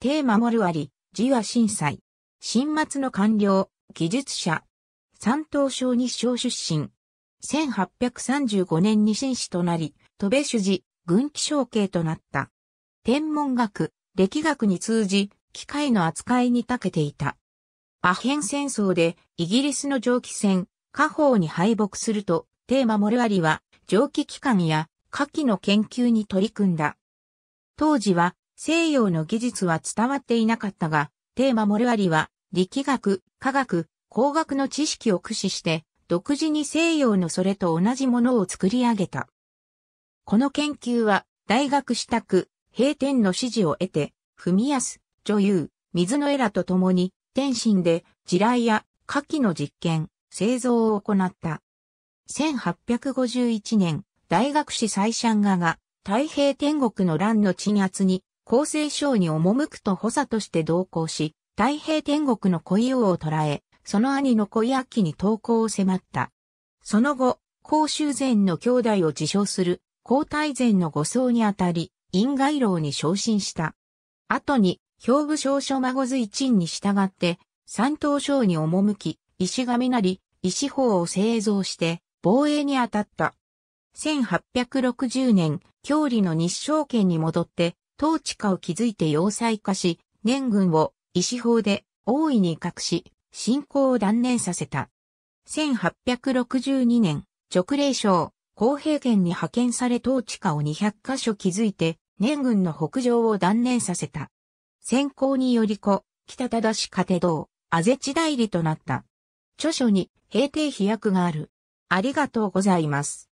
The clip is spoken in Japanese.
帝守るあり、字は震災。新末の官僚、技術者。三等省日省出身。1835年に紳士となり、戸部主事、軍機省系となった。天文学、歴学に通じ、機械の扱いに長けていた。アヘン戦争でイギリスの蒸気船、火砲に敗北すると、テーマモルアリは蒸気機関や火器の研究に取り組んだ。当時は西洋の技術は伝わっていなかったが、テーマモルアリは、力学、科学、工学の知識を駆使して、独自に西洋のそれと同じものを作り上げた。この研究は、大学支度、閉店の指示を得て、文康、女優、水野エラと共に、天津で、地雷や火器の実験、製造を行った。1851年、大学士最シャンガが、太平天国の乱の鎮圧に厚生省に赴くと補佐として同行し、太平天国の恋王を捕らえ、その兄の恋秋に投降を迫った。その後、甲州禅の兄弟を自称する、皇太禅の護送にあたり、陰外老に昇進した。後に、兵部少書孫随員に従って、山東省に赴き、石神なり、石砲を製造して、防衛に当たった。1860年、郷里の日照県に戻って、統治下を築いて要塞化し、年軍を医師法で大いに威嚇し、侵攻を断念させた。1862年、直令省、公平県に派遣され統治下を200カ所築いて、年軍の北上を断念させた。先行により子、北正し家庭道、あぜち代理となった。著書に、平定飛躍がある。ありがとうございます。